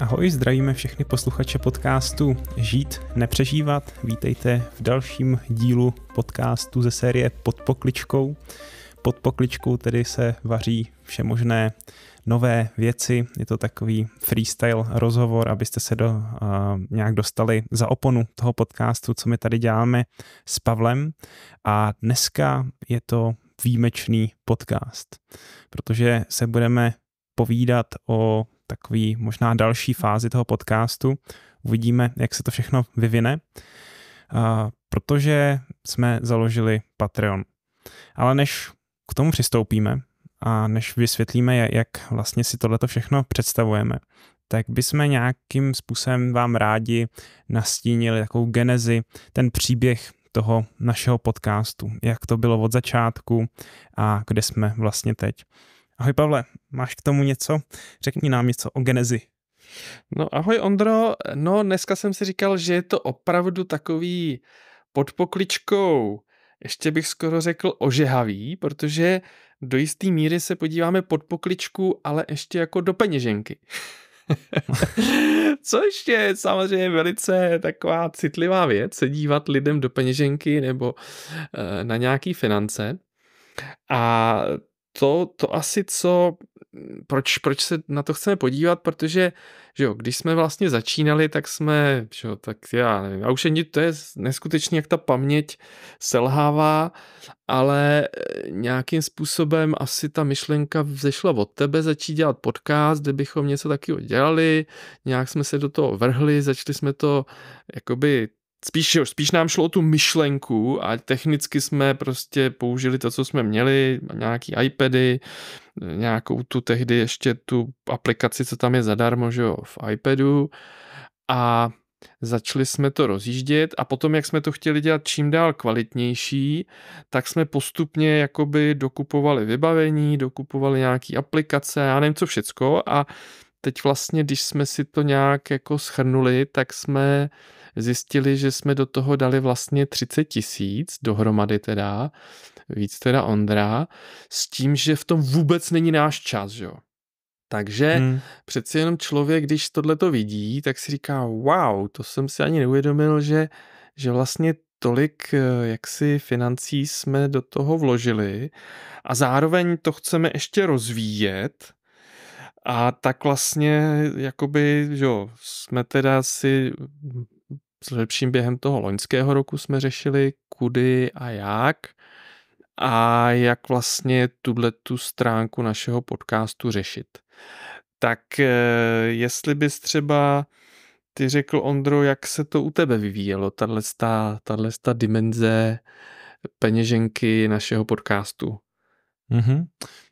Ahoj, zdravíme všechny posluchače podcastu Žít, nepřežívat. Vítejte v dalším dílu podcastu ze série Pod pokličkou. Pod pokličkou tedy se vaří všemožné nové věci. Je to takový freestyle rozhovor, abyste se do, uh, nějak dostali za oponu toho podcastu, co my tady děláme s Pavlem. A dneska je to výjimečný podcast, protože se budeme povídat o takový možná další fázi toho podcastu. Uvidíme, jak se to všechno vyvine, protože jsme založili Patreon. Ale než k tomu přistoupíme a než vysvětlíme, jak vlastně si tohleto všechno představujeme, tak bychom nějakým způsobem vám rádi nastínili takovou genezi, ten příběh toho našeho podcastu, jak to bylo od začátku a kde jsme vlastně teď. Ahoj Pavle, máš k tomu něco? Řekni nám něco o genezi. No ahoj Ondro, no dneska jsem si říkal, že je to opravdu takový pod pokličkou, ještě bych skoro řekl ožehavý, protože do jisté míry se podíváme pod pokličku, ale ještě jako do peněženky. Což je samozřejmě velice taková citlivá věc, se dívat lidem do peněženky nebo eh, na nějaký finance. A to, to asi, co, mm, proč, proč se na to chceme podívat, protože, že jo, když jsme vlastně začínali, tak jsme, že jo, tak já nevím, a už je, to je neskutečně, jak ta paměť selhává, ale eh, nějakým způsobem asi ta myšlenka vzešla od tebe začít dělat podcast, kde bychom něco taky dělali, nějak jsme se do toho vrhli, začali jsme to jakoby spíš, jo, spíš nám šlo o tu myšlenku a technicky jsme prostě použili to, co jsme měli, nějaký iPady, nějakou tu tehdy ještě tu aplikaci, co tam je zadarmo, že jo, v iPadu a začali jsme to rozjíždět a potom, jak jsme to chtěli dělat čím dál kvalitnější, tak jsme postupně jakoby dokupovali vybavení, dokupovali nějaký aplikace, já nevím co všecko a teď vlastně, když jsme si to nějak jako schrnuli, tak jsme uh, zjistili, že jsme do toho dali vlastně 30 tisíc dohromady teda, víc teda Ondra, s tím, že v tom vůbec není náš čas, že jo. Takže hmm. přeci jenom člověk, když tohle to vidí, tak si říká, wow, to jsem si ani neuvědomil, že, že vlastně tolik eh, jaksi financí jsme do toho vložili a zároveň to chceme ještě rozvíjet a tak vlastně jakoby, že jo, jsme teda si lepším během toho loňského roku jsme řešili, kudy a jak a jak vlastně tuhle tu stránku našeho podcastu řešit. Tak eh, jestli bys třeba ty řekl, Ondro, jak se to u tebe vyvíjelo, tahle dimenze peněženky našeho podcastu? Mm-hmm.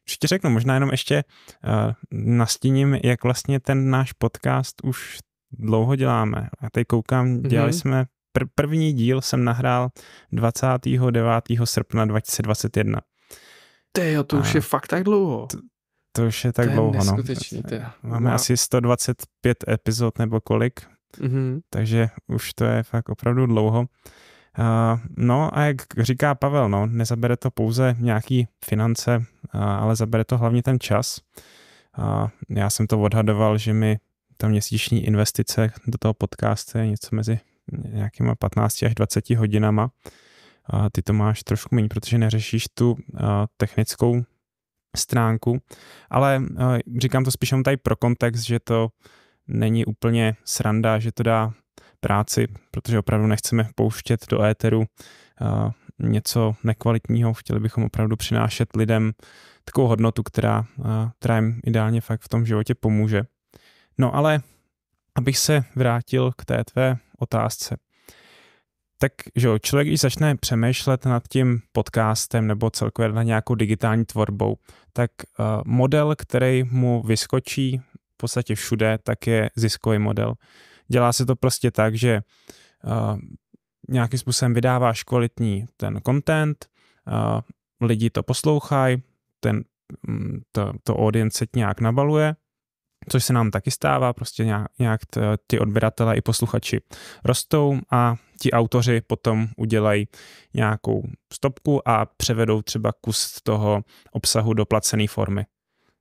Ještě řeknu, možná jenom ještě uh, nastíním, jak vlastně ten náš podcast už dlouho děláme. A teď koukám, mm-hmm. dělali jsme, pr- první díl jsem nahrál 29. srpna 2021. Tejo, to a už je fakt tak dlouho. To, to už je tak to je dlouho, no. Teda. Máme no. asi 125 epizod nebo kolik, mm-hmm. takže už to je fakt opravdu dlouho. Uh, no a jak říká Pavel, no, nezabere to pouze nějaký finance, uh, ale zabere to hlavně ten čas. Uh, já jsem to odhadoval, že mi ta měsíční investice do toho podcastu je něco mezi nějakýma 15 až 20 hodinama. A ty to máš trošku méně, protože neřešíš tu technickou stránku, ale říkám to spíš jenom tady pro kontext, že to není úplně sranda, že to dá práci, protože opravdu nechceme pouštět do éteru něco nekvalitního, chtěli bychom opravdu přinášet lidem takovou hodnotu, která, která jim ideálně fakt v tom životě pomůže. No ale abych se vrátil k té tvé otázce. Tak, že jo, člověk, když začne přemýšlet nad tím podcastem nebo celkově nad nějakou digitální tvorbou, tak eh, model, který mu vyskočí v podstatě všude, tak je ziskový model. Dělá se to prostě tak, že eh, nějakým způsobem vydáváš kvalitní ten content, eh, lidi to poslouchají, ten, mm, to, to audience se nějak nabaluje což se nám taky stává, prostě nějak, nějak ty odběratele i posluchači rostou a ti autoři potom udělají nějakou stopku a převedou třeba kus toho obsahu do placené formy.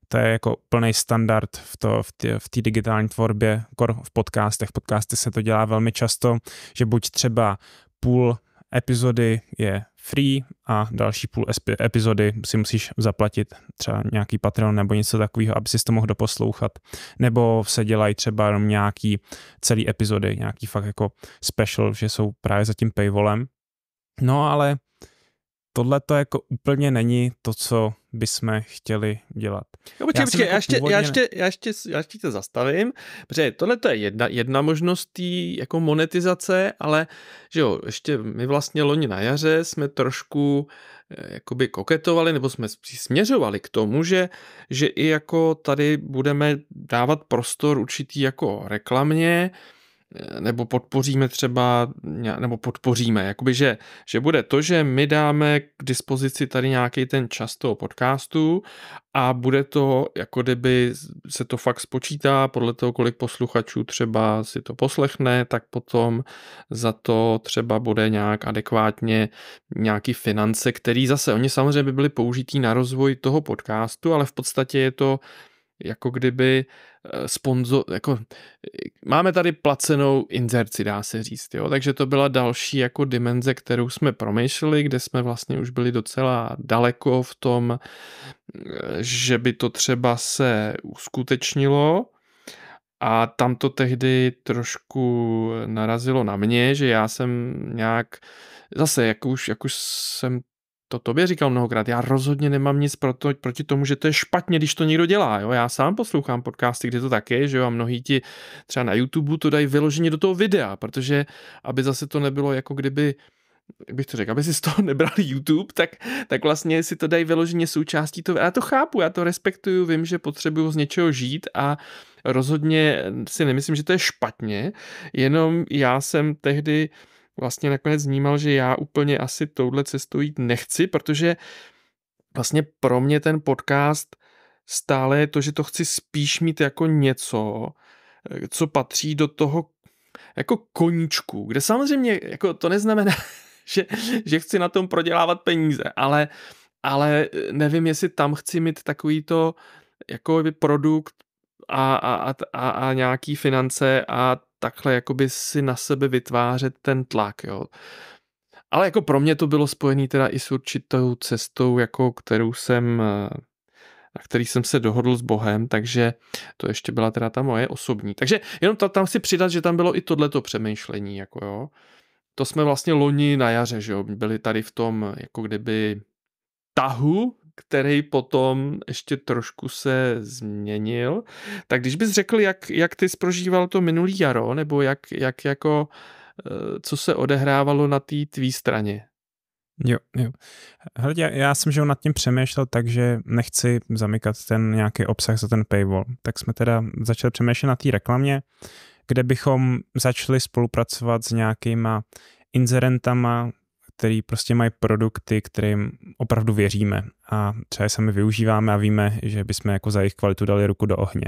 To je jako plný standard v té v v digitální tvorbě, kor v podcastech. Podcasty se to dělá velmi často, že buď třeba půl epizody je free a další půl epizody si musíš zaplatit třeba nějaký Patreon nebo něco takového, aby si to mohl doposlouchat. Nebo se dělají třeba jenom nějaký celý epizody, nějaký fakt jako special, že jsou právě za tím paywallem. No ale tohle to jako úplně není to, co bychom chtěli dělat. No, počkej, já, počkej, jako já, ještě, původně... já, ještě, já, ještě, já ještě tě zastavím, protože tohle to je jedna, jedna možnost tý, jako monetizace, ale že jo, ještě my vlastně loni na jaře jsme trošku eh, jakoby koketovali, nebo jsme směřovali k tomu, že, že i jako tady budeme dávat prostor určitý jako reklamně nebo podpoříme třeba, nebo podpoříme, jakoby, že, že bude to, že my dáme k dispozici tady nějaký ten čas toho podcastu a bude to, jako kdyby se to fakt spočítá podle toho, kolik posluchačů třeba si to poslechne, tak potom za to třeba bude nějak adekvátně nějaký finance, který zase, oni samozřejmě by byly použitý na rozvoj toho podcastu, ale v podstatě je to jako kdyby eh, sponzo, jako máme tady placenou inzerci, dá se říct, jo, takže to byla další jako dimenze, kterou jsme promýšleli, kde jsme vlastně už byli docela daleko v tom, eh, že by to třeba se uskutečnilo, a tam to tehdy trošku narazilo na mě, že já jsem nějak, zase, jak už, jak už jsem to tobě říkal mnohokrát, já rozhodně nemám nic proto, proti tomu, že to je špatně, když to někdo dělá. Jo? Já sám poslouchám podcasty, kde to tak je, že jo, a mnohí ti třeba na YouTube to dají vyloženě do toho videa, protože aby zase to nebylo jako kdyby jak bych to řekl, aby si z toho nebral YouTube, tak, tak vlastně si to dají vyloženě součástí toho. Já to chápu, já to respektuju, vím, že potřebuju z něčeho žít a rozhodně si nemyslím, že to je špatně, jenom já jsem tehdy uh, vlastně nakonec vnímal, že já úplně asi touhle cestou jít nechci, protože vlastně pro mě ten podcast stále je to, že to chci spíš mít jako něco, eh, co patří do toho jako koníčku, kde samozřejmě jako to neznamená, že, že chci na tom prodělávat peníze, ale, ale eh, nevím, jestli tam chci mít takový to jako produkt a, a, a, a nějaký finance a takhle jakoby si na sebe vytvářet ten tlak, jo. Ale jako pro mě to bylo spojené teda i s určitou cestou, jako kterou jsem, eh, na který jsem se dohodl s Bohem, takže to ještě byla teda ta moje osobní. Takže jenom to, tam si přidat, že tam bylo i tohleto přemýšlení, jako jo. To jsme vlastně loni na jaře, že jo, byli tady v tom, jako kdyby tahu který potom ještě trošku se změnil. Tak když bys řekl, jak, jak ty sprožíval to minulý jaro, nebo jak, jak jako, eh, co se odehrávalo na té tvý straně? Jo, jo. Hele, já, já jsem že nad tím přemýšlel tak, že nechci zamykat ten nějaký obsah za ten paywall. Tak jsme teda začali přemýšlet na té reklamě, kde bychom začali spolupracovat s nějakýma inzerentama, který prostě mají produkty, kterým opravdu věříme a třeba je sami využíváme a víme, že bychom jako za jejich kvalitu dali ruku do ohně.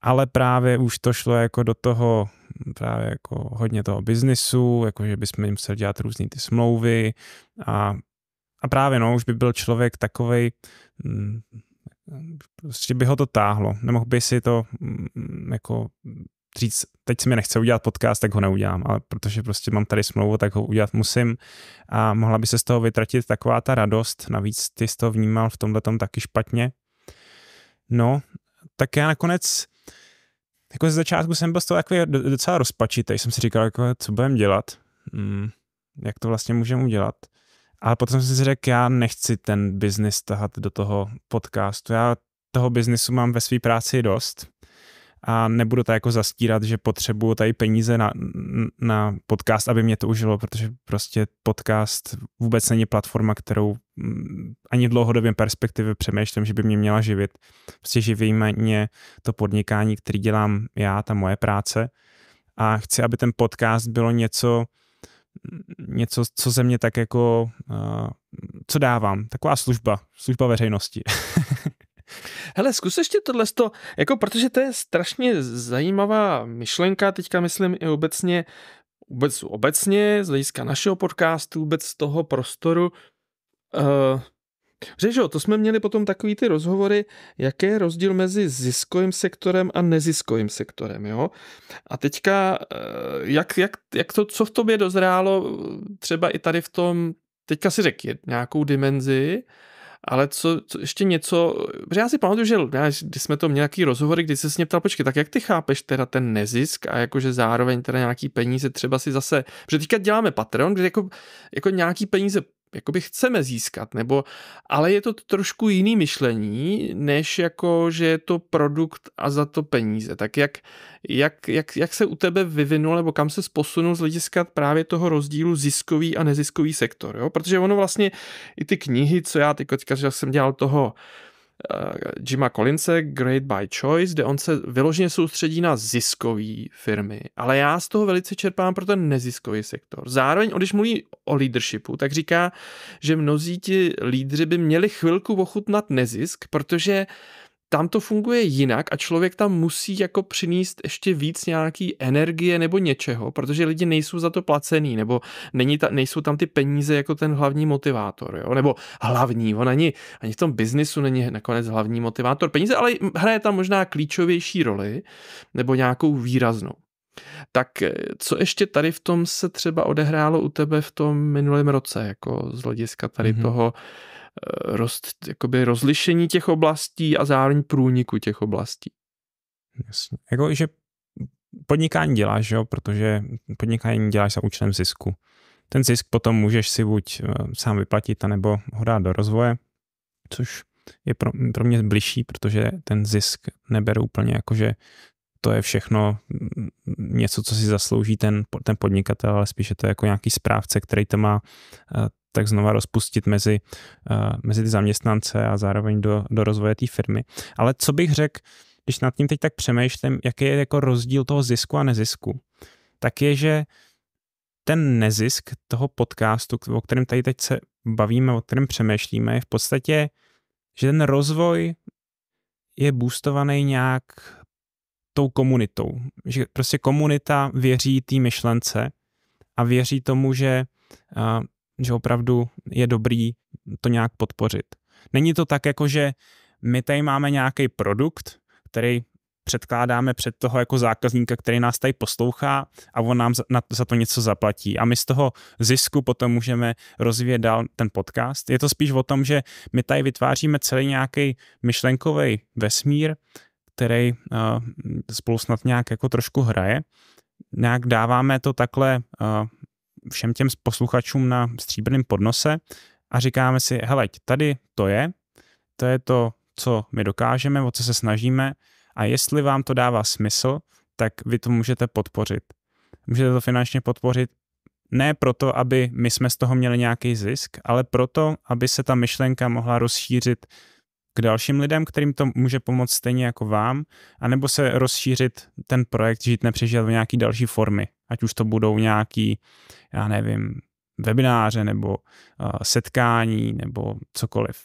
Ale právě už to šlo jako do toho právě jako hodně toho biznisu, jako že bychom jim museli dělat různé ty smlouvy a, a právě no, už by byl člověk takovej, mm, prostě by ho to táhlo, nemohl by si to mm, jako říct, teď se mi nechce udělat podcast, tak ho neudělám, ale protože prostě mám tady smlouvu, tak ho udělat musím a mohla by se z toho vytratit taková ta radost, navíc ty jsi to vnímal v tomhle tom taky špatně. No, tak já nakonec jako ze začátku jsem byl z toho takový docela rozpačitý, jsem si říkal, jako, co budeme dělat, hmm, jak to vlastně můžeme udělat. Ale potom jsem si řekl, já nechci ten biznis tahat do toho podcastu, já toho biznisu mám ve své práci dost a nebudu to jako zastírat, že potřebuju tady peníze na, na podcast, aby mě to užilo, protože prostě podcast vůbec není platforma, kterou mm, ani v dlouhodobém perspektivě přemýšlím, že by mě měla živit. Prostě živí mě to podnikání, který dělám já, ta moje práce a chci, aby ten podcast bylo něco, něco, co ze mě tak jako, eh, co dávám, taková služba, služba veřejnosti. Hele, zkus ještě tohle, jako protože to je strašně zajímavá myšlenka, teďka myslím i obecně, vůbec obecně, z hlediska našeho podcastu, vůbec z toho prostoru, uh, eh, Řežo, to jsme měli potom takový ty rozhovory, jaký je rozdíl mezi ziskovým sektorem a neziskovým sektorem, jo? A teďka, eh, jak, jak, jak to, co v tobě dozrálo, eh, třeba i tady v tom, teďka si řekl nějakou dimenzi, ale co, co ještě něco, protože já si pamatuju, že když jsme to měli nějaký rozhovory, kdy se s mě ptal, počkej, tak jak ty chápeš teda ten nezisk a jakože zároveň teda nějaký peníze třeba si zase, protože teďka děláme Patreon, kde jako, jako nějaký peníze jakoby chceme získat, nebo, ale je to trošku jiný myšlení, než jako, že je to produkt a za to peníze. Tak jak, jak, jak, jak se u tebe vyvinul, nebo kam se posunul z hlediska právě toho rozdílu ziskový a neziskový sektor, jo? Protože ono vlastně i ty knihy, co já teďka, jsem dělal toho Eh, Jima Collinse Great by Choice, kde on se vyloženě soustředí na ziskové firmy, ale já z toho velice čerpám pro ten neziskový sektor. Zároveň, když mluví o leadershipu, tak říká, že mnozí ti lídři by měli chvilku ochutnat nezisk, protože tam to funguje jinak a člověk tam musí jako přinést ještě víc nějaký energie nebo něčeho, protože lidi nejsou za to placený, nebo není ta, nejsou tam ty peníze jako ten hlavní motivátor, jo? nebo hlavní, on ani, ani v tom biznisu není nakonec hlavní motivátor peníze, ale hraje tam možná klíčovější roli, nebo nějakou výraznou. Tak eh, co ještě tady v tom se třeba odehrálo u tebe v tom minulém roce, jako z hlediska tady mm-hmm. toho Eh, roz, jakoby rozlišení těch oblastí a zároveň průniku těch oblastí. Jasně. Jako, že podnikání děláš, jo? protože podnikání děláš za účelem zisku. Ten zisk potom můžeš si buď eh, sám vyplatit, anebo ho dát do rozvoje, což je pro, pro mě blížší, protože ten zisk neberu úplně jako, že to je všechno mm, něco, co si zaslouží ten, ten podnikatel, ale spíše to je jako nějaký správce, který to má eh, tak znova rozpustit mezi, eh, mezi ty zaměstnance a zároveň do, do rozvoje té firmy. Ale co bych řekl, když nad tím teď tak přemýšlím, jaký je jako rozdíl toho zisku a nezisku, tak je, že ten nezisk toho podcastu, o kterém tady teď se bavíme, o kterém přemýšlíme, je v podstatě, že ten rozvoj je boostovaný nějak tou komunitou. Že prostě komunita věří té myšlence a věří tomu, že eh, že opravdu je dobrý to nějak podpořit. Není to tak, jako že my tady máme nějaký produkt, který předkládáme před toho jako zákazníka, který nás tady poslouchá a on nám za, na, za to něco zaplatí. A my z toho zisku potom můžeme rozvíjet dál ten podcast. Je to spíš o tom, že my tady vytváříme celý nějaký myšlenkový vesmír, který uh, spolu snad nějak jako trošku hraje. Nějak dáváme to takhle uh, všem těm posluchačům na stříbrném podnose a říkáme si, hele, tady to je, to je to, co my dokážeme, o co se snažíme a jestli vám to dává smysl, tak vy to můžete podpořit. Můžete to finančně podpořit ne proto, aby my jsme z toho měli nějaký zisk, ale proto, aby se ta myšlenka mohla rozšířit k dalším lidem, kterým to může pomoct stejně jako vám, anebo se rozšířit ten projekt Žít nepřežil v nějaký další formy, ať už to budou nějaký, já nevím, webináře nebo uh, setkání nebo cokoliv.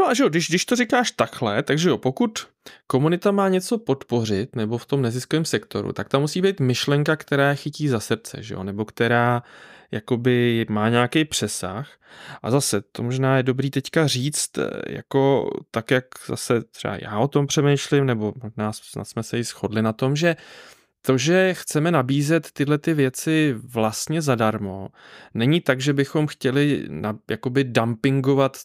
No a že jo, když, když to říkáš takhle, takže jo, pokud komunita má něco podpořit nebo v tom neziskovém sektoru, tak tam musí být myšlenka, která chytí za srdce, že jo, nebo která jakoby má nějaký přesah. A zase, to možná je dobrý teďka říct, eh, jako tak, jak zase třeba já o tom přemýšlím, nebo možná jsme se i shodli na tom, že uh, to, že chceme nabízet tyhle ty věci vlastně zadarmo, není tak, že bychom chtěli na, jakoby dumpingovat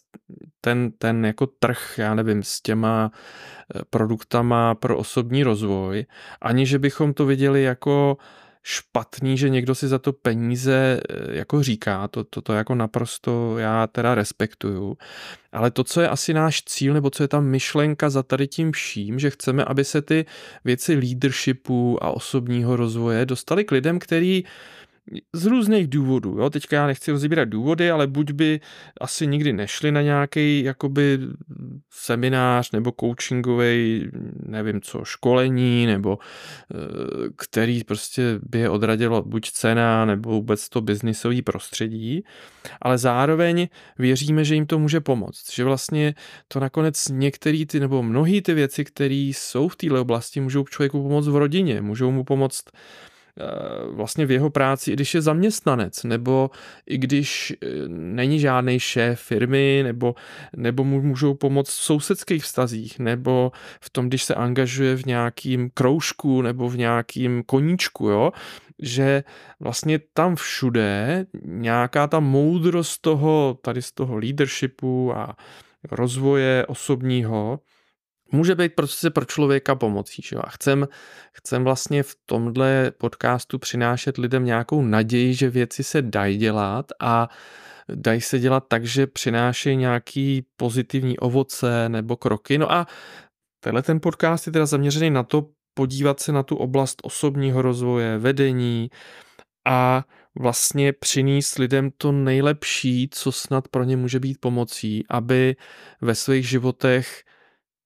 ten, ten jako trh, já nevím, s těma eh, produktama pro osobní rozvoj, ani že bychom to viděli jako uh, špatný, že někdo si za to peníze eh, jako říká, to, to, to jako naprosto já teda respektuju, ale to, co je asi náš cíl, nebo co je ta myšlenka za tady tím vším, že chceme, aby se ty věci leadershipu a osobního rozvoje dostaly k lidem, který z různých důvodů. Jo? Teďka já nechci rozbírat důvody, ale buď by asi nikdy nešli na nějaký jakoby seminář nebo coachingový, nevím co, školení, nebo eh, který prostě by je odradilo buď cena, nebo vůbec to biznisové prostředí, ale zároveň věříme, že jim to může pomoct. Že vlastně to nakonec některé ty, nebo mnohé ty věci, které jsou v této oblasti, můžou člověku pomoct v rodině, můžou mu pomoct Eh, vlastně v jeho práci, i když je zaměstnanec, nebo i když eh, není žádný šéf firmy, nebo, nebo mu můžou pomoct v sousedských vztazích, nebo v tom, když se angažuje v nějakým kroužku, nebo v nějakým koníčku, jo, že vlastně tam všude nějaká ta moudrost toho, tady z toho leadershipu a rozvoje osobního, může být prostě pro člověka pomocí. Že jo? A chcem, chcem vlastně v tomhle podcastu přinášet lidem nějakou naději, že věci se dají dělat a dají se dělat tak, že přinášejí nějaký pozitivní ovoce nebo kroky. No a tenhle ten podcast je teda zaměřený na to, podívat se na tu oblast osobního rozvoje, vedení a vlastně přinést lidem to nejlepší, co snad pro ně může být pomocí, aby ve svých životech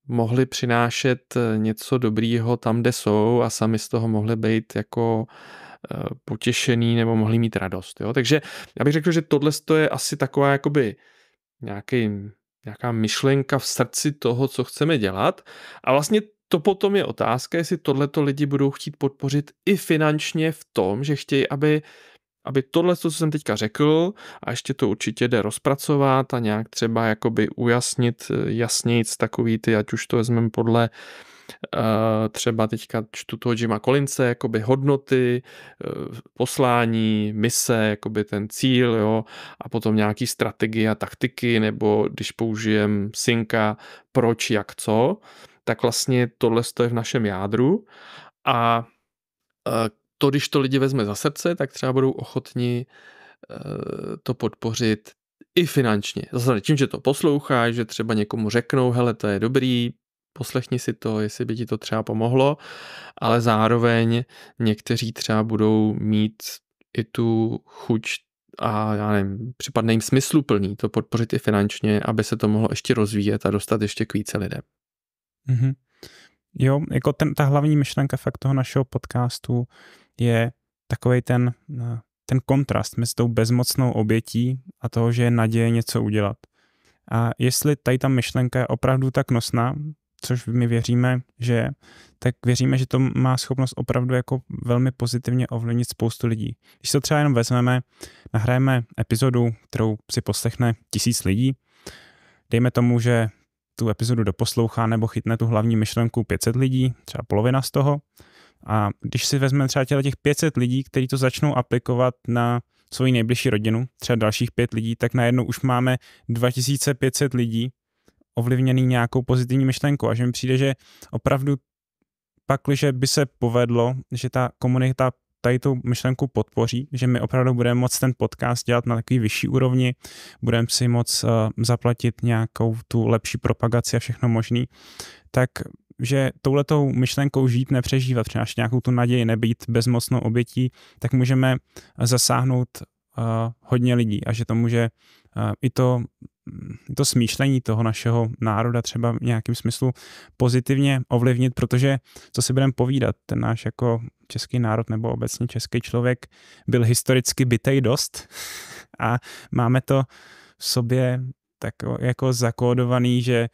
mohli přinášet eh, něco dobrýho tam, kde jsou a sami z toho mohli být jako eh, potěšený nebo mohli mít radost. Jo? Takže já bych řekl, že tohle je asi taková jakoby nějaký, nějaká myšlenka v srdci toho, co chceme dělat a vlastně to potom je otázka, jestli tohleto lidi budou chtít podpořit i finančně v tom, že chtějí, aby aby tohle, co jsem teďka řekl, a ještě to určitě jde rozpracovat a nějak třeba jakoby ujasnit eh, jasnějíc takový ty, ať už to vezmeme podle eh, třeba teďka čtu toho Jima Kolince, jakoby hodnoty, eh, poslání, mise, jakoby ten cíl, jo, a potom nějaký strategie a taktiky, nebo když použijem synka, proč, jak, co, tak vlastně tohle je v našem jádru a to, když to lidi vezme za srdce, tak třeba budou ochotni eh, to podpořit i finančně. Zase tím, že to poslouchá, že třeba někomu řeknou, hele, to je dobrý, poslechni si to, jestli by ti to třeba pomohlo, ale zároveň někteří třeba budou mít i tu chuť a já nevím, připadne jim smysluplný to podpořit i finančně, aby se to mohlo ještě rozvíjet a dostat ještě k více lidem. Mm-hmm. Jo, jako ten, ta hlavní myšlenka fakt toho našeho podcastu je takový ten, eh, ten kontrast mezi tou bezmocnou obětí a toho, že je naděje něco udělat. A jestli tady ta myšlenka je opravdu tak nosná, což my věříme, že je, tak věříme, že to má schopnost opravdu jako velmi pozitivně ovlivnit spoustu lidí. Když to třeba jenom vezmeme, nahrajeme epizodu, kterou si poslechne tisíc lidí, dejme tomu, že tu epizodu doposlouchá nebo chytne tu hlavní myšlenku 500 lidí, třeba polovina z toho, a když si vezmeme třeba těch 500 lidí, kteří to začnou aplikovat na svoji nejbližší rodinu, třeba dalších pět lidí, tak najednou už máme 2500 lidí ovlivněný nějakou pozitivní myšlenkou. A že mi přijde, že opravdu pak, že by se povedlo, že ta komunita tady tu myšlenku podpoří, že my opravdu budeme moct ten podcast dělat na takový vyšší úrovni, budeme si moc uh, eh, zaplatit nějakou tu lepší propagaci a všechno možný, tak že touhletou myšlenkou žít, nepřežívat, přinášet nějakou tu naději, nebýt bezmocnou obětí, tak můžeme eh, zasáhnout uh, hodně lidí a že to může uh, i to, mm, to smýšlení toho našeho národa třeba v nějakém smyslu pozitivně ovlivnit, protože co si budeme povídat, ten náš jako český národ nebo obecně český člověk byl historicky bytej dost a máme to v sobě tak jako zakódovaný, že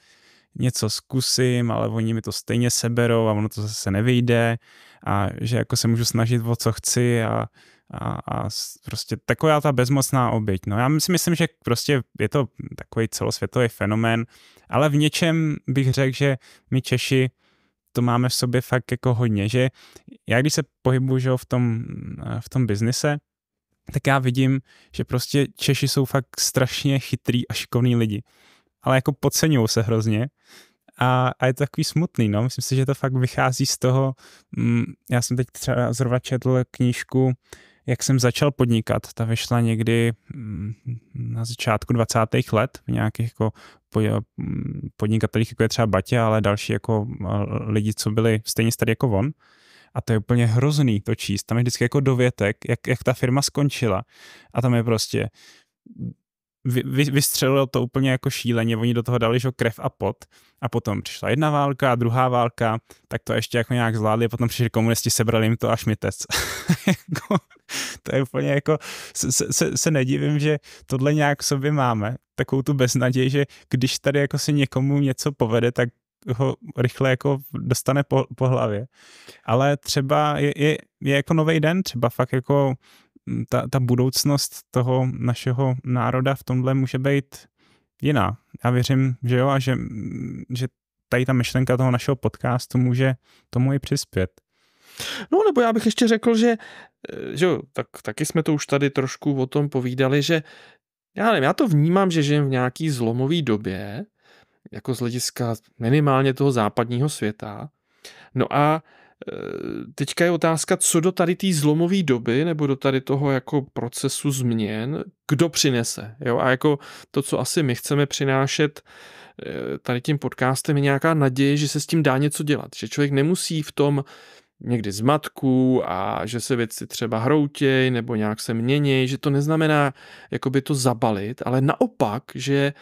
něco zkusím, ale oni mi to stejně seberou a ono to zase nevyjde a že jako se můžu snažit o co chci a, a, a prostě taková ta bezmocná oběť. No já si myslím, že prostě je to takový celosvětový fenomén, ale v něčem bych řekl, že my Češi to máme v sobě fakt jako hodně, že já když se pohybuju v tom, v tom biznise, tak já vidím, že prostě Češi jsou fakt strašně chytrý a šikovní lidi ale jako podceňují se hrozně. A, a je to takový smutný, no. Myslím si, že to fakt vychází z toho, mm, já jsem teď třeba zrovna četl knížku jak jsem začal podnikat, ta vyšla někdy mm, na začátku 20. let v nějakých jako mm, podnikatelích, jako je třeba Batě, ale další jako mm, lidi, co byli stejně starý jako on. A to je úplně hrozný to číst. Tam je vždycky jako dovětek, jak, jak ta firma skončila. A tam je prostě vy, vy, vystřelilo to úplně jako šíleně, oni do toho dali že krev a pot a potom přišla jedna válka, druhá válka, tak to ještě jako nějak zvládli, potom přišli komunisti, sebrali jim to a šmitec. Jako, to je úplně jako, se, se, se nedivím, že tohle nějak v sobě máme, takovou tu beznaděj, že když tady jako si někomu něco povede, tak ho rychle jako dostane po, po hlavě. Ale třeba je, je, je jako nový den, třeba fakt jako ta, ta budoucnost toho našeho národa v tomhle může být jiná. Já věřím, že jo, a že, že tady ta myšlenka toho našeho podcastu může tomu i přispět. No nebo já bych ještě řekl, že, že jo, tak, taky jsme to už tady trošku o tom povídali, že já nevím, já to vnímám, že žijeme v nějaký zlomový době, jako z hlediska minimálně toho západního světa. No a Eh, teďka je otázka, co do tady té zlomové doby nebo do tady toho jako procesu změn, kdo přinese. Jo? A jako to, co asi my chceme přinášet eh, tady tím podcastem je nějaká naděje, že se s tím dá něco dělat. Že člověk nemusí v tom někdy zmatku a že se věci třeba hroutěj nebo nějak se mění, že to neznamená jakoby to zabalit, ale naopak, že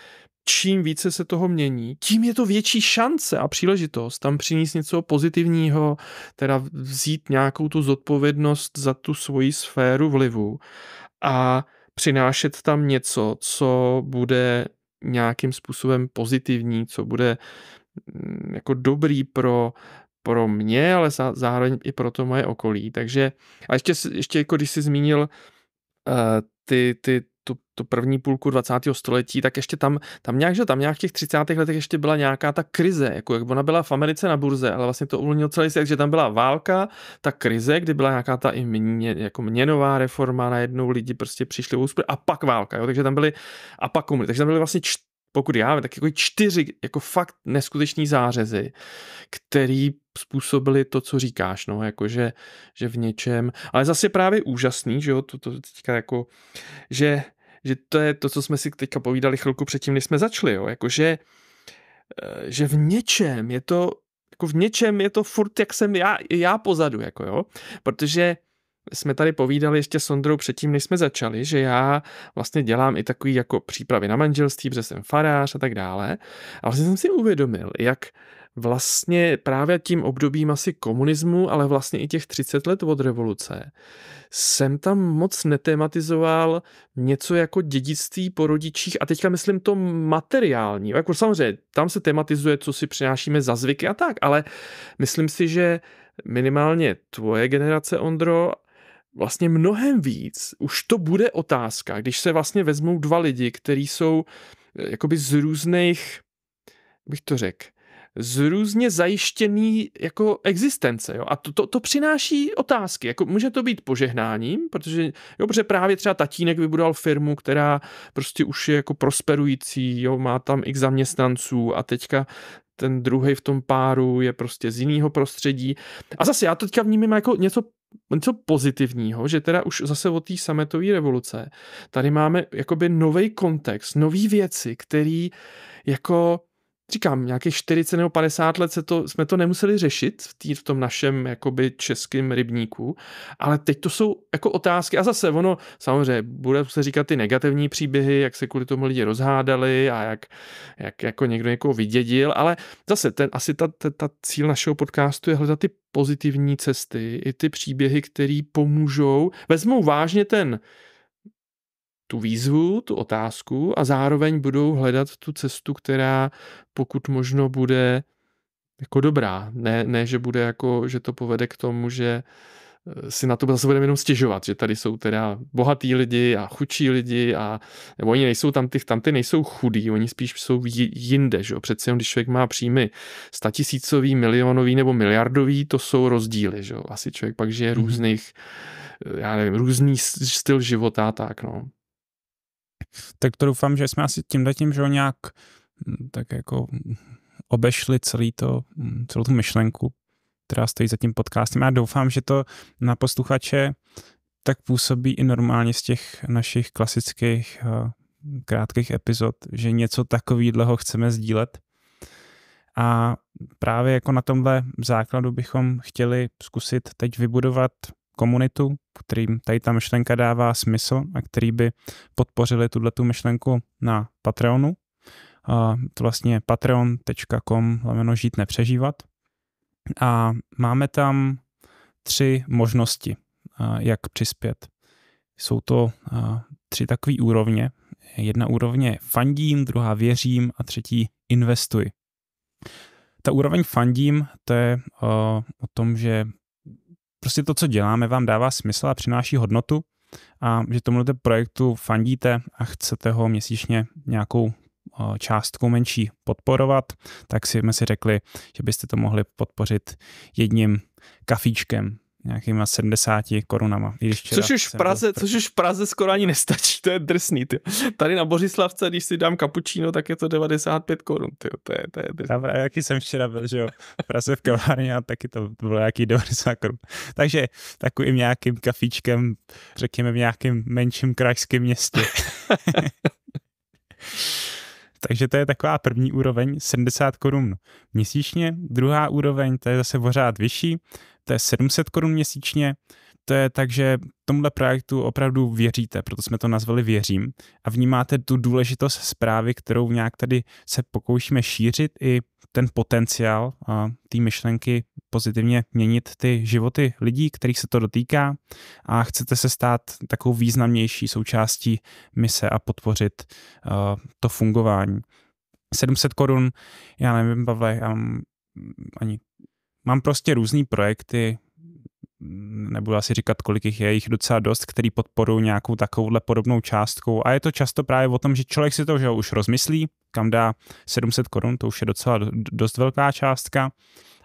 čím více se toho mění, tím je to větší šance a příležitost tam přinést něco pozitivního, teda vzít nějakou tu zodpovědnost za tu svoji sféru vlivu a přinášet tam něco, co bude nějakým způsobem pozitivní, co bude mm, jako dobrý pro, pro mě, ale zároveň i pro to moje okolí. Takže a ještě, ještě jako když jsi zmínil uh, ty, ty tu, tu první půlku 20. století, tak ještě tam, tam nějak, že tam nějak v těch 30. letech ještě byla nějaká ta krize, jako jak ona byla v Americe na burze, ale vlastně to uvolnilo celý svět, že tam byla válka, ta krize, kdy byla nějaká ta i mě, jako měnová reforma, najednou lidi prostě přišli v úspěch a pak válka, jo, takže tam byly, a pak komuny, takže tam byly vlastně čtyři pokud já tak jako čtyři jako fakt neskuteční zářezy, který způsobili to, co říkáš, no, jako že, že v něčem, ale zase právě úžasný, že jo, to, to teďka jako, že že to je to, co jsme si teďka povídali chvilku předtím, než jsme začali, jo, jakože eh, že v něčem je to, jako v něčem je to furt, jak jsem já, já pozadu, jako jo, protože jsme tady povídali ještě s Ondrou předtím, než jsme začali, že já vlastně dělám i takový jako přípravy na manželství, protože jsem farář a tak dále. A vlastně jsem si uvědomil, jak vlastně právě tím obdobím asi komunismu, ale vlastně i těch 30 let od revoluce, jsem tam moc netematizoval něco jako dědictví po rodičích a teďka myslím to materiální. Jako samozřejmě, tam se tematizuje, co si přinášíme za zvyky a tak, ale myslím si, že minimálně tvoje generace, Ondro, vlastně mnohem víc už to bude otázka, když se vlastně vezmou dva lidi, kteří jsou eh, jakoby z různých, bych to řekl, z různě zajištěný jako existence. Jo? A to, to, to přináší otázky. Jako může to být požehnáním, protože, jo, protože právě třeba tatínek vybudoval firmu, která prostě už je jako prosperující, jo? má tam i zaměstnanců a teďka ten druhý v tom páru je prostě z jiného prostředí. A zase já to teďka vnímám jako něco něco pozitivního, že teda už zase od té sametové revoluce tady máme jakoby nový kontext, nový věci, který jako říkám, nějakých 40 nebo 50 let se to, jsme to nemuseli řešit v, tý, v tom našem jakoby českým rybníku, ale teď to jsou jako otázky a zase ono, samozřejmě, bude se říkat ty negativní příběhy, jak se kvůli tomu lidi rozhádali a jak, jak jako někdo někoho vydědil, ale zase ten, asi ta, ta, ta cíl našeho podcastu je hledat ty pozitivní cesty, i ty příběhy, které pomůžou, vezmou vážně ten tu výzvu, tu otázku a zároveň budou hledat tu cestu, která pokud možno bude jako dobrá. Ne, ne že bude jako, že to povede k tomu, že eh, si na to zase budeme jenom stěžovat, že tady jsou teda bohatí lidi a chudší lidi a nebo oni nejsou tam ty, tam ty nejsou chudí, oni spíš jsou jinde, že jo? Přece když člověk má příjmy statisícový, milionový nebo miliardový, to jsou rozdíly, že jo? Asi člověk pak žije mm-hmm. různých, eh, já nevím, různý styl života tak, no tak to doufám, že jsme asi tím tím, že ho nějak hm, tak jako obešli celý to, hm, celou tu myšlenku, která stojí za tím podcastem. Já doufám, že to na posluchače tak působí i normálně z těch našich klasických eh, krátkých epizod, že něco takového chceme sdílet. A právě jako na tomhle základu bychom chtěli zkusit teď vybudovat komunitu, kterým tady ta myšlenka dává smysl a který by podpořili tuhle tu myšlenku na Patreonu. A to vlastně je patreon.com lomeno žít nepřežívat. A máme tam tři možnosti, jak přispět. Jsou to tři takové úrovně. Jedna úrovně je fandím, druhá věřím a třetí investuji. Ta úroveň fandím, to je o tom, že prostě to, co děláme, vám dává smysl a přináší hodnotu a že tomuto projektu fandíte a chcete ho měsíčně nějakou eh, částku menší podporovat, tak si jsme si řekli, že byste to mohli podpořit jedním kafíčkem nějakýma 70 korunama. Když což už, v Praze, což už v Praze skoro ani nestačí, to je drsný. Ty. Tady na Bořislavce, když si dám kapučíno, tak je to 95 korun. Ty. To je, to je drsný. Dobre, jaký jsem včera byl, že jo, v Praze v kavárně a taky to bylo nějaký 90 korun. Takže takovým nějakým kafíčkem, řekněme v nějakém menším krajském městě. Takže to je taková první úroveň, 70 korun měsíčně. Druhá úroveň, to je zase pořád vyšší, to je 700 korun měsíčně to je tak, že tomhle projektu opravdu věříte, proto jsme to nazvali Věřím a vnímáte tu důležitost zprávy, kterou nějak tady se pokoušíme šířit i ten potenciál té myšlenky pozitivně měnit ty životy lidí, kterých se to dotýká a chcete se stát takovou významnější součástí mise a podpořit to fungování. 700 korun, já nevím, Pavle, já mám ani mám prostě různé projekty, nebudu asi říkat, kolik jich je, jich docela dost, který podporují nějakou takovouhle podobnou částkou. A je to často právě o tom, že člověk si to že už rozmyslí, kam dá 700 korun, to už je docela dost velká částka,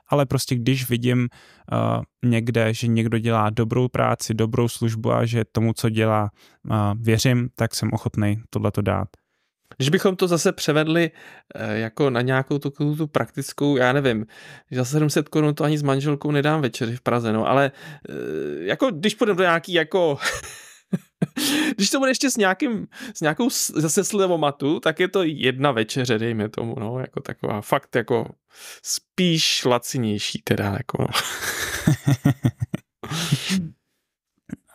ale prostě když vidím uh, někde, že někdo dělá dobrou práci, dobrou službu a že tomu, co dělá, uh, věřím, tak jsem ochotný tohleto dát. Když bychom to zase převedli eh, jako na nějakou tu, tu praktickou, já nevím, za 700 korun to ani s manželkou nedám večeři v Praze, no, ale eh, jako když půjdeme do nějaký jako Když to bude ještě s, nějakým, s nějakou zase slevomatu, tak je to jedna večeře, dejme tomu, no, jako taková fakt jako spíš lacinější teda, jako no.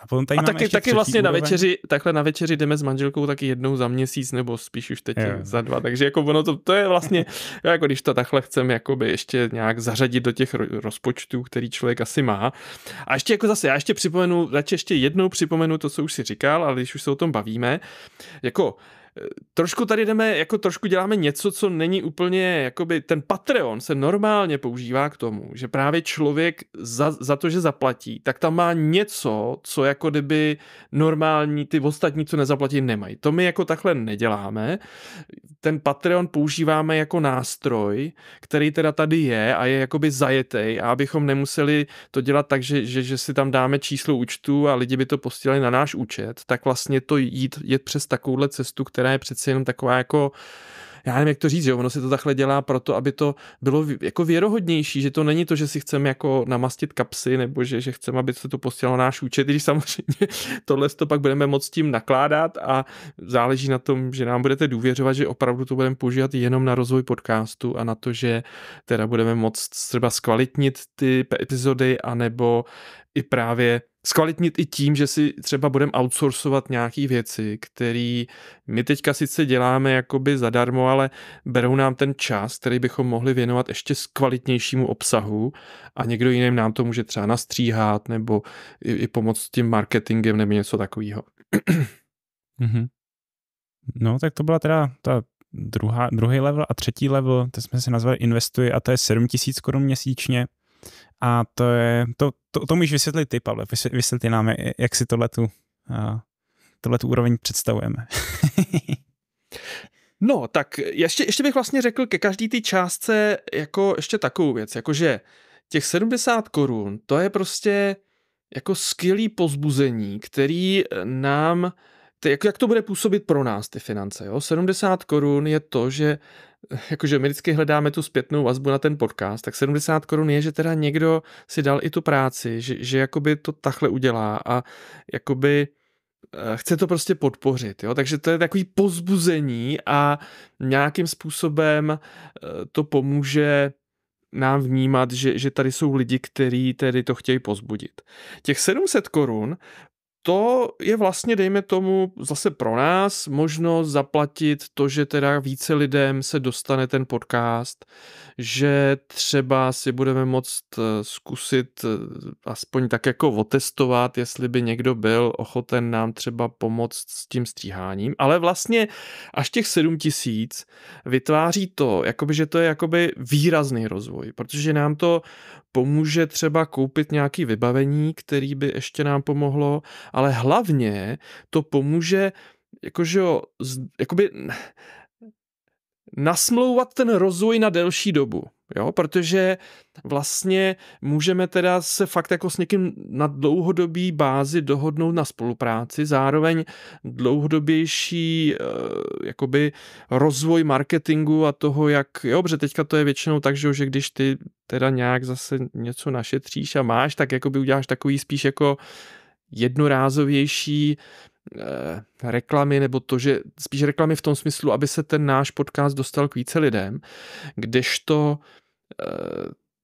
potom tady a taky, taky vlastně úroveň. na večeři, takhle na večeři jdeme s manželkou taky jednou za měsíc, nebo spíš už teď jo. za dva, takže jako ono to, to je vlastně, jako když to takhle chceme jakoby ještě nějak zařadit do těch rozpočtů, který člověk asi má. A ještě jako zase, já ještě připomenu, radši ještě jednou připomenu to, co už si říkal, ale když už se o tom bavíme, jako trošku tady jdeme, jako trošku děláme něco, co není úplně, jakoby ten Patreon se normálně používá k tomu, že právě člověk za, za to, že zaplatí, tak tam má něco, co jako kdyby normální ty ostatní, co nezaplatí, nemají. To my jako takhle neděláme. Ten Patreon používáme jako nástroj, který teda tady je a je jakoby zajetej a abychom nemuseli to dělat tak, že, že, že si tam dáme číslo účtu a lidi by to posílali na náš účet, tak vlastně to jít, jít přes takovouhle cestu, která která je přece jenom taková jako já nevím, jak to říct, že ono se to takhle dělá proto, aby to bylo jako věrohodnější, že to není to, že si chceme jako namastit kapsy, nebo že, že chceme, aby se to posílalo na náš účet, když samozřejmě tohle to pak budeme moc tím nakládat a záleží na tom, že nám budete důvěřovat, že opravdu to budeme používat jenom na rozvoj podcastu a na to, že teda budeme moc třeba zkvalitnit ty epizody, anebo i právě zkvalitnit i tím, že si třeba budeme outsourcovat nějaké věci, které my teďka sice děláme jakoby zadarmo, ale berou nám ten čas, který bychom mohli věnovat ještě z kvalitnějšímu obsahu a někdo jiným nám to může třeba nastříhat nebo i, i pomoct tím marketingem nebo něco takového. mm-hmm. No, tak to byla teda ta druhá, druhý level a třetí level, to jsme si nazvali investuji a to je 7 tisíc korun měsíčně a to je, to, to, to můžeš vysvětlit ty, Pavle, vysvětli nám, jak si tohletu, tu, tohle úroveň představujeme. no, tak ještě, ještě bych vlastně řekl ke každý ty částce jako ještě takovou věc, jakože těch 70 korun, to je prostě jako skvělý pozbuzení, který eh, nám, jak, jak to bude působit pro nás ty finance, jo? 70 korun je to, že jakože my vždycky hledáme tu zpětnou vazbu na ten podcast, tak 70 korun je, že teda někdo si dal i tu práci, že, že jakoby to takhle udělá a jakoby eh, chce to prostě podpořit, jo? takže to je takový pozbuzení a nějakým způsobem eh, to pomůže nám vnímat, že, že tady jsou lidi, kteří tedy to chtějí pozbudit. Těch 700 korun to je vlastně, dejme tomu, zase pro nás možnost zaplatit to, že teda více lidem se dostane ten podcast, že třeba si budeme moct eh, zkusit eh, aspoň tak jako otestovat, jestli by někdo byl ochoten nám třeba pomoct s tím stříháním, ale vlastně až těch 7 tisíc vytváří to, jakoby, že to je jakoby výrazný rozvoj, protože nám to pomůže třeba koupit nějaký vybavení, který by ještě nám pomohlo ale hlavně to pomůže jakože jo, jakoby nasmlouvat ten rozvoj na delší dobu. Jo, protože vlastně můžeme teda se fakt jako s někým na dlouhodobý bázi dohodnout na spolupráci, zároveň dlouhodobější eh, jakoby rozvoj marketingu a toho, jak, jo, protože teďka to je většinou tak, že když ty teda nějak zase něco našetříš a máš, tak jakoby uděláš takový spíš jako jednorázovější eh, reklamy, nebo to, že spíš reklamy v tom smyslu, aby se ten náš podcast dostal k více lidem, kdežto eh,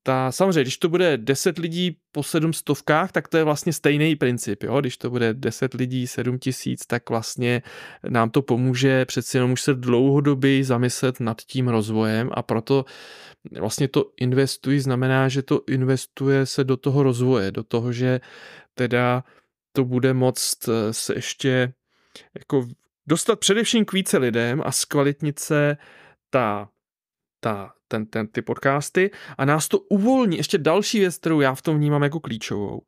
ta, samozřejmě, když to bude 10 lidí po 7 stovkách, tak to je vlastně stejný princip, jo? když to bude 10 lidí 7 tisíc, tak vlastně nám to pomůže přeci jenom už se dlouhodobě zamyslet nad tím rozvojem a proto vlastně to investují, znamená, že to investuje se do toho rozvoje, do toho, že teda to bude moct eh, se ještě jako dostat především k více lidem a zkvalitnit se ta, ta, ten, ten, ty podcasty a nás to uvolní, ještě další věc, kterou já v tom vnímám jako klíčovou,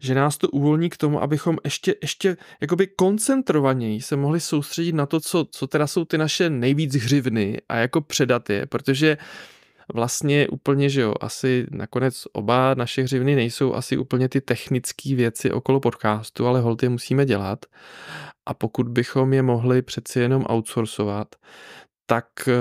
že nás to uvolní k tomu, abychom ještě, ještě jakoby koncentrovaněji se mohli soustředit na to, co, co teda jsou ty naše nejvíc hřivny a jako předat je, protože uh, vlastně úplně, že jo, asi nakonec oba naše hřivny nejsou asi úplně ty technické věci okolo podcastu, ale holty musíme dělat. A pokud bychom je mohli přeci jenom outsourcovat, tak eh,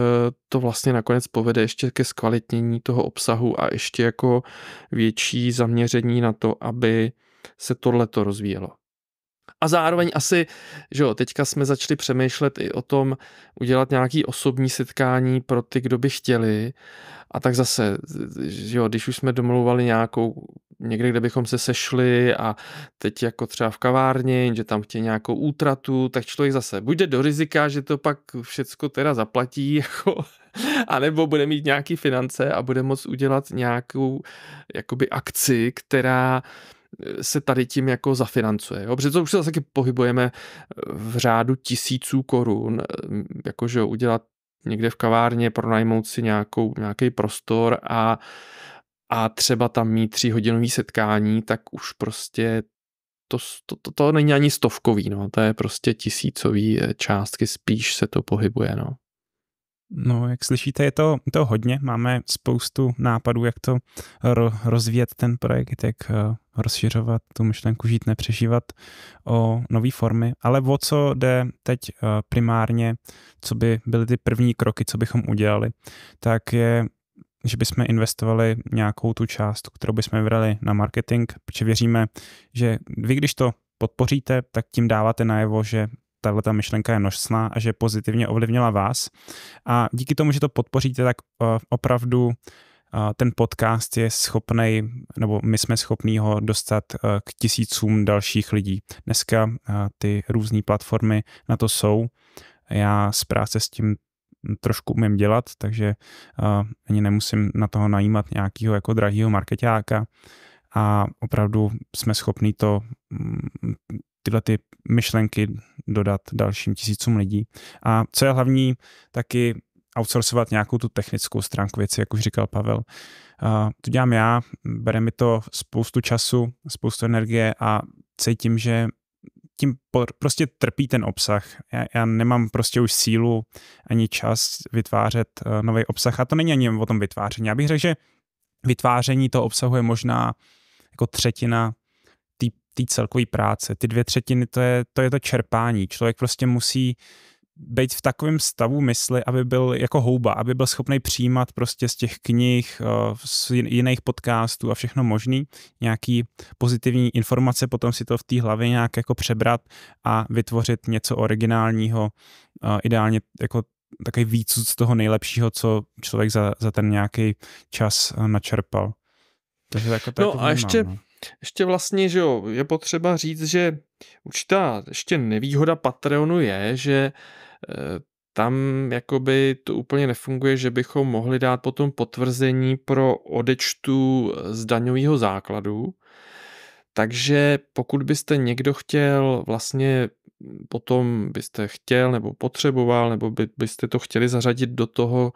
to vlastně nakonec povede ještě ke zkvalitnění toho obsahu a ještě jako větší zaměření na to, aby se tohle to rozvíjelo. A zároveň asi, že jo, teďka jsme začali přemýšlet i o tom udělat nějaký osobní setkání pro ty, kdo by chtěli. A tak zase, že jo, když už jsme domlouvali nějakou někde, kde bychom se sešli a teď jako třeba v kavárně, že tam chtějí nějakou útratu, tak člověk zase buď jde do rizika, že to pak všecko teda zaplatí, jako, anebo bude mít nějaký finance a bude moct udělat nějakou jakoby akci, která se tady tím jako zafinancuje. Jo? Protože to už se zase taky pohybujeme eh, v řádu tisíců korun, eh, jakože udělat někde v kavárně, pronajmout si nějakou, nějaký prostor a, a třeba tam mít tříhodinový setkání, tak už prostě to, to, to, to není ani stovkový, no, to je prostě tisícový eh, částky, spíš se to pohybuje, no. No, jak slyšíte, je to, to hodně. Máme spoustu nápadů, jak to ro- rozvíjet ten projekt, jak eh, rozšiřovat tu myšlenku, žít, nepřežívat o nové formy. Ale o co jde teď eh, primárně, co by byly ty první kroky, co bychom udělali, tak je že bychom investovali nějakou tu část, kterou bychom vybrali na marketing, protože věříme, že vy, když to podpoříte, tak tím dáváte najevo, že tahle ta myšlenka je nosná a že pozitivně ovlivnila vás. A díky tomu, že to podpoříte, tak eh, opravdu eh, ten podcast je schopný, nebo my jsme schopní ho dostat eh, k tisícům dalších lidí. Dneska ty různé platformy na to jsou. Já z práce s tím trošku umím dělat, takže ani nemusím na toho najímat nějakého jako drahého marketáka a opravdu jsme schopni to mm, tyhle ty myšlenky dodat dalším tisícům lidí. A co je hlavní, taky outsourcovat nějakou tu technickou stránku věci, jak už říkal Pavel. Uh, to dělám já, bere mi to spoustu času, spoustu energie a cítím, že tím prostě trpí ten obsah. Já, já nemám prostě už sílu ani čas vytvářet uh, nový obsah a to není ani o tom vytváření. Já bych řekl, že vytváření toho obsahu je možná jako třetina té celkové práce. Ty dvě třetiny, to je, to je to čerpání. Člověk prostě musí být v takovém stavu mysli, aby byl jako houba, aby byl schopný přijímat prostě z těch knih, eh, z jiných podcastů a všechno možný, nějaký pozitivní informace, potom si to v té hlavě nějak jako přebrat a vytvořit něco originálního, eh, ideálně jako takový výcud z toho nejlepšího, co člověk za, za ten nějaký čas eh, načerpal. Takže takhle, takhle no jako a ještě, no ještě vlastně, že jo, je potřeba říct, že určitá ještě nevýhoda Patreonu je, že eh, tam jakoby to úplně nefunguje, že bychom mohli dát potom potvrzení pro odečtu eh, z daňového základu. Takže pokud byste někdo chtěl vlastně hm, potom byste chtěl nebo potřeboval, nebo by, byste to chtěli zařadit do toho,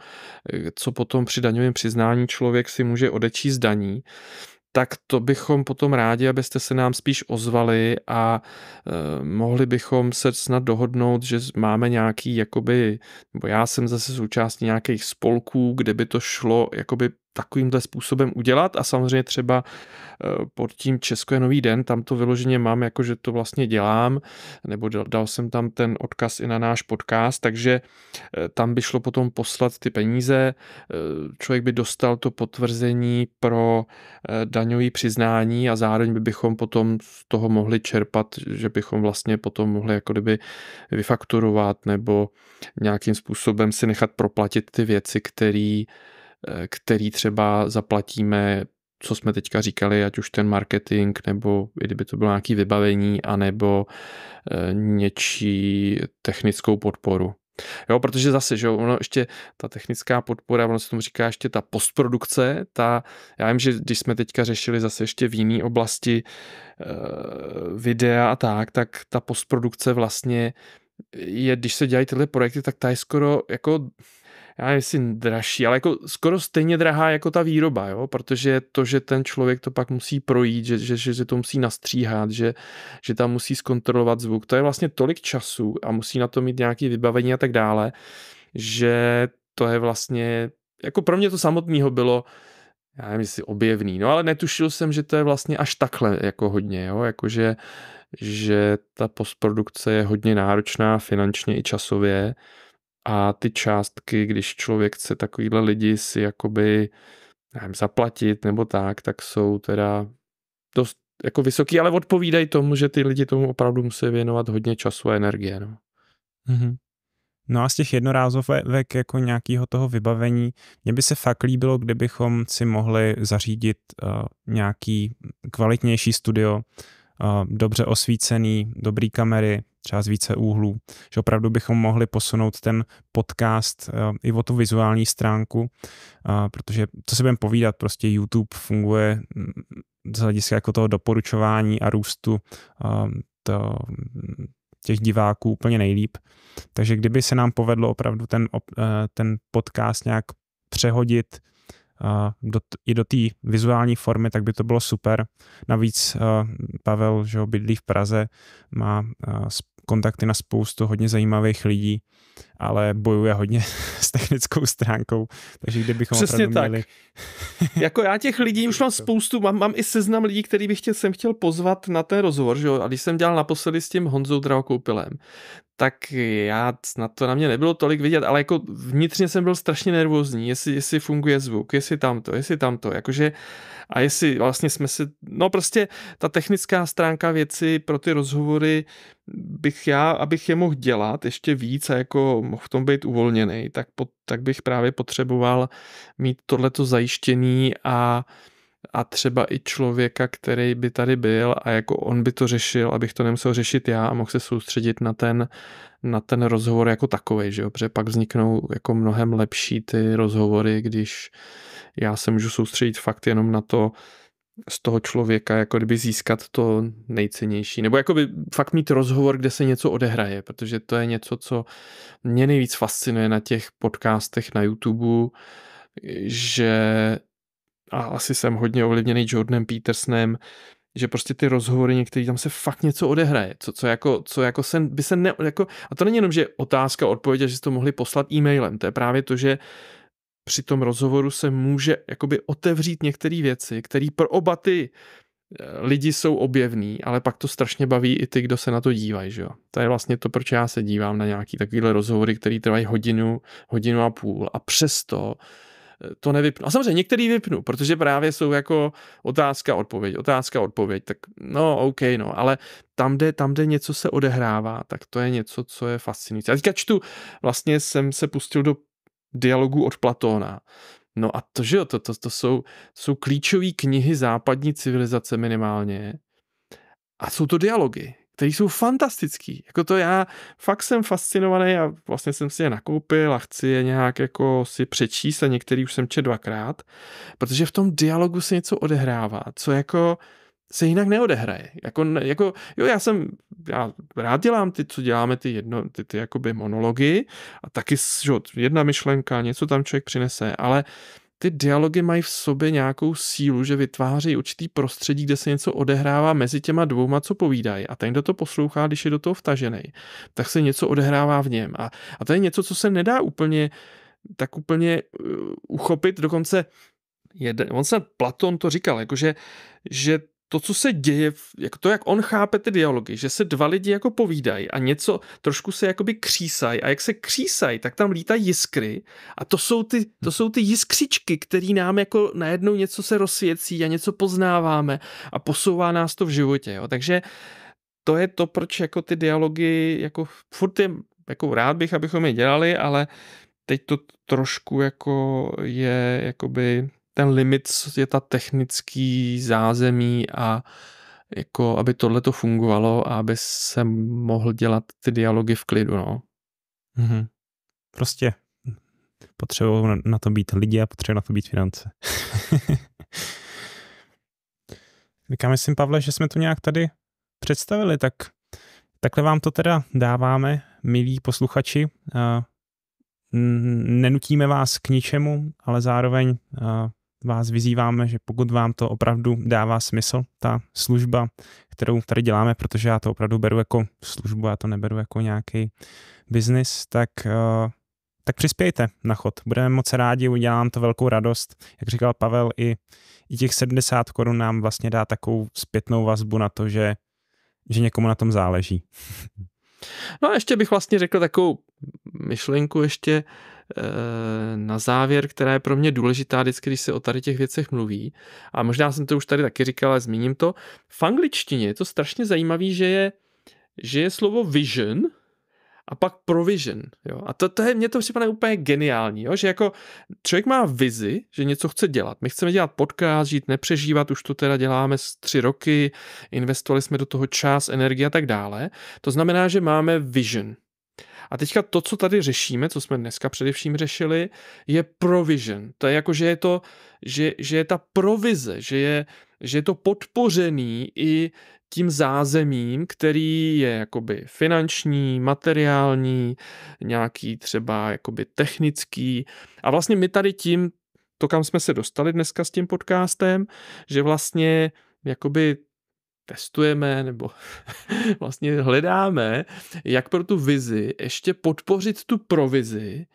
eh, co potom při daňovém přiznání člověk si může odečíst daní, tak to bychom potom rádi, abyste se nám spíš ozvali a e, mohli bychom se snad dohodnout, že máme nějaký, jakoby, nebo já jsem zase součástí nějakých spolků, kde by to šlo jakoby takovýmhle způsobem udělat a samozřejmě třeba eh, pod tím Česko je nový den, tam to vyloženě mám, jako že to vlastně dělám, nebo dal jsem tam ten odkaz i na náš podcast, takže eh, tam by šlo potom poslat ty peníze, eh, člověk by dostal to potvrzení pro daňový přiznání a zároveň by bychom potom z toho mohli čerpat, že bychom vlastně potom mohli jako kdyby vyfakturovat nebo nějakým způsobem si nechat proplatit ty věci, které Eh, který třeba zaplatíme, co jsme teďka říkali, ať už ten marketing, nebo i kdyby to bylo nějaké vybavení, anebo eh, něčí technickou podporu. Jo, protože zase, že ono ještě ta technická podpora, ono se tomu říká ještě ta postprodukce, ta, já vím, že když jsme teďka řešili zase ještě v jiné oblasti e, videa a tak, tak ta postprodukce vlastně je, když se dělají tyhle projekty, tak ta je skoro jako já myslím dražší, ale jako skoro stejně drahá jako ta výroba, jo? protože to, že ten člověk to pak musí projít, že, že, že, že to musí nastříhat, že, že tam musí zkontrolovat zvuk, to je vlastně tolik času a musí na to mít nějaké vybavení a tak dále, že to je vlastně, jako pro mě to samotného bylo, já nevím, jestli objevný, no ale netušil jsem, že to je vlastně až takhle jako hodně, jo, jakože že ta postprodukce je hodně náročná finančně i časově, a ty částky, když člověk chce takovýhle lidi si jakoby nevím, zaplatit nebo tak, tak jsou teda dost jako vysoký, ale odpovídají tomu, že ty lidi tomu opravdu musí věnovat hodně času a energie. No. Mm-hmm. No a z těch jednorázovek jako nějakého toho vybavení, mně by se fakt líbilo, kdybychom si mohli zařídit uh, nějaký kvalitnější studio, uh, dobře osvícený, dobrý kamery, třeba z více úhlů. Že opravdu bychom mohli posunout ten podcast eh, i o tu vizuální stránku, eh, protože co si budeme povídat, prostě YouTube funguje mm, z hlediska jako toho doporučování a růstu eh, to, mm, těch diváků úplně nejlíp. Takže kdyby se nám povedlo opravdu ten, ten podcast nějak přehodit do, i do té vizuální formy, tak by to bylo super. Navíc eh, Pavel, že ho bydlí v Praze, má eh, kontakty na spoustu hodně zajímavých lidí, ale bojuje hodně s technickou stránkou, takže kdybychom Přesně tak. Měli... jako já těch lidí už mám spoustu, mám, mám i seznam lidí, který bych chtěl, jsem chtěl pozvat na ten rozhovor, že jo? a když jsem dělal naposledy s tím Honzou Drahokoupilem, tak já snad to na mě nebylo tolik vidět, ale jako vnitřně jsem byl strašně nervózní, jestli, jestli funguje zvuk, jestli tamto, jestli tamto, jakože a jestli vlastně jsme si, no prostě ta technická stránka věci pro ty rozhovory bych já, abych je mohl dělat ještě víc a jako mohl v tom být uvolněný, tak, po, tak bych právě potřeboval mít tohleto zajištěný a uh, a třeba i člověka, který by tady byl a jako on by to řešil, abych to nemusel řešit já a mohl se soustředit na ten, na ten rozhovor jako takový, že jo, protože pak vzniknou jako mnohem lepší ty rozhovory, když já se můžu soustředit fakt jenom na to, z toho člověka jako kdyby získat to nejcennější. Nebo jako by fakt mít rozhovor, kde se něco odehraje, protože to je něco, co mě nejvíc fascinuje na těch podcastech na YouTube, že a asi jsem hodně ovlivněný Jordanem Petersonem, že prostě ty rozhovory některý tam se fakt něco odehraje, co, co jako, co jako se, by se ne, jako, a to není jenom, že otázka, odpověď, že si to mohli poslat e-mailem, to je právě to, že při tom rozhovoru se může jakoby otevřít některé věci, které pro oba ty eh, lidi jsou objevný, ale pak to strašně baví i ty, kdo se na to dívají, že jo. To je vlastně to, proč já se dívám na nějaký takovýhle rozhovory, které trvají hodinu, hodinu a půl a přesto uh, to nevypnu. A samozřejmě některý vypnu, protože právě jsou jako otázka, odpověď, otázka, odpověď, tak no OK, no, ale tam, kde, tam, kde něco se odehrává, tak to je něco, co je fascinující. A teďka čtu, vlastně jsem se pustil do dialogů od Platóna. No a to, že jo, to, to, to jsou, jsou klíčové knihy západní civilizace minimálně. A jsou to dialogy který jsou fantastický. Jako to já fakt jsem fascinovaný a vlastně jsem si je nakoupil a chci je nějak jako si přečíst a některý už jsem čet dvakrát, protože v tom dialogu se něco odehrává, co jako se jinak neodehraje. Jako, jako, jo, já jsem, já rád dělám ty, co děláme, ty, jedno, ty, ty jakoby monology a taky že, jedna myšlenka, něco tam člověk přinese, ale ty dialogy mají v sobě nějakou sílu, že vytváří určitý prostředí, kde se něco odehrává mezi těma dvouma, co povídají. A ten, kdo to poslouchá, když je do toho vtažený, tak se něco odehrává v něm. A, a to je něco, co se nedá úplně tak úplně uh, uchopit, dokonce jeden, on se Platon to říkal, jakože, že to, co se děje, jako to, jak on chápe ty dialogy, že se dva lidi jako povídají a něco trošku se jakoby křísají a jak se křísají, tak tam lítají jiskry a to jsou ty, to jsou ty jiskřičky, který nám jako najednou něco se rozsvěcí a něco poznáváme a posouvá nás to v životě, jo. takže to je to, proč jako ty dialogy, jako furt je, jako rád bych, abychom je dělali, ale teď to trošku jako je jakoby ten limit je ta technický zázemí a jako aby tohle to fungovalo a aby se mohl dělat ty dialogy v klidu, no. Mm-hmm. Prostě potřebují na to být lidi a potřebují na to být finance. Říkám, myslím, Pavle, že jsme to nějak tady představili, tak takhle vám to teda dáváme, milí posluchači. Eh, nenutíme vás k ničemu, ale zároveň eh, vás vyzýváme, že pokud vám to opravdu dává smysl, ta služba, kterou tady děláme, protože já to opravdu beru jako službu, já to neberu jako nějaký biznis, tak eh, tak přispějte na chod. Budeme moc rádi, udělám to velkou radost. Jak říkal Pavel, i, i těch 70 korun nám vlastně dá takovou zpětnou vazbu na to, že, že někomu na tom záleží. No a ještě bych vlastně řekl takovou myšlenku ještě, Eh, na závěr, která je pro mě důležitá vždycky, když se o tady těch věcech mluví. A možná jsem to už tady taky říkal, ale zmíním to. V angličtině je to strašně zajímavé, že je, že je slovo vision, a pak provision. Jo. A to, to je, mně to připadá úplně geniální, jo? že jako člověk má vizi, že něco chce dělat. My chceme dělat podcast, žít, nepřežívat, už to teda děláme z tři roky, investovali jsme do toho čas, energie a tak dále. To znamená, že máme vision. A teďka to, co tady řešíme, co jsme dneska především řešili, je provision. To je jako, že je to, že, že je ta provize, že je, že je to podpořený i tím zázemím, který je jakoby finanční, materiální, nějaký třeba jakoby technický. A vlastně my tady tím, to kam jsme se dostali dneska s tím podcastem, že vlastně jakoby testujeme nebo vlastně hledáme, jak pro tu vizi ještě podpořit tu provizi,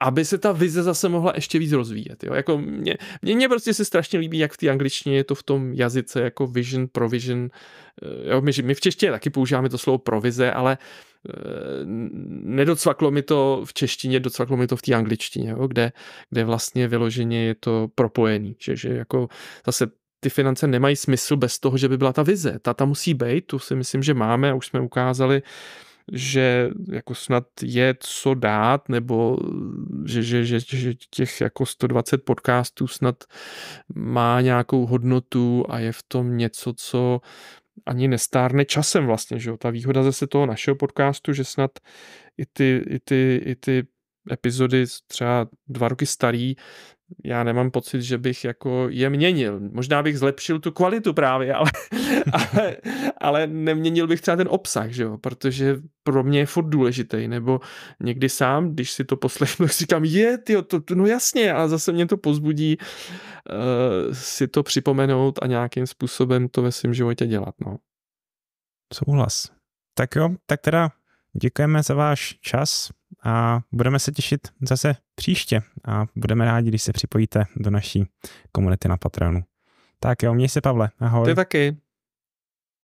aby se ta vize zase mohla ještě víc rozvíjet. Jo? Jako mě, mě, mě prostě se strašně líbí, jak v té angličtině je to v tom jazyce jako vision, provision. Eh, jo? My, my v češtině taky používáme to slovo provize, ale eh, nedocvaklo mi to v češtině, docvaklo mi to v té angličtině, jo? Kde, kde vlastně vyloženě je to propojený. Že, že jako zase ty finance nemají smysl bez toho, že by byla ta vize. Ta tam musí být, tu si myslím, že máme a už jsme ukázali, že jako snad je co dát, nebo že, že, že, že těch jako 120 podcastů snad má nějakou hodnotu a je v tom něco, co ani nestárne časem vlastně, že jo? Ta výhoda zase toho našeho podcastu, že snad i ty, i ty, i ty epizody třeba dva roky starý, já nemám pocit, že bych jako je měnil. Možná bych zlepšil tu kvalitu právě, ale, ale, ale neměnil bych třeba ten obsah, že jo? protože pro mě je furt důležitý, nebo někdy sám, když si to poslechnu, říkám, je, ty, to, no jasně, a zase mě to pozbudí uh, si to připomenout a nějakým způsobem to ve svém životě dělat. No. Souhlas. Tak jo, tak teda děkujeme za váš čas, a budeme se těšit zase příště a budeme rádi, když se připojíte do naší komunity na Patreonu. Tak jo, měj se Pavle, ahoj. Ty taky.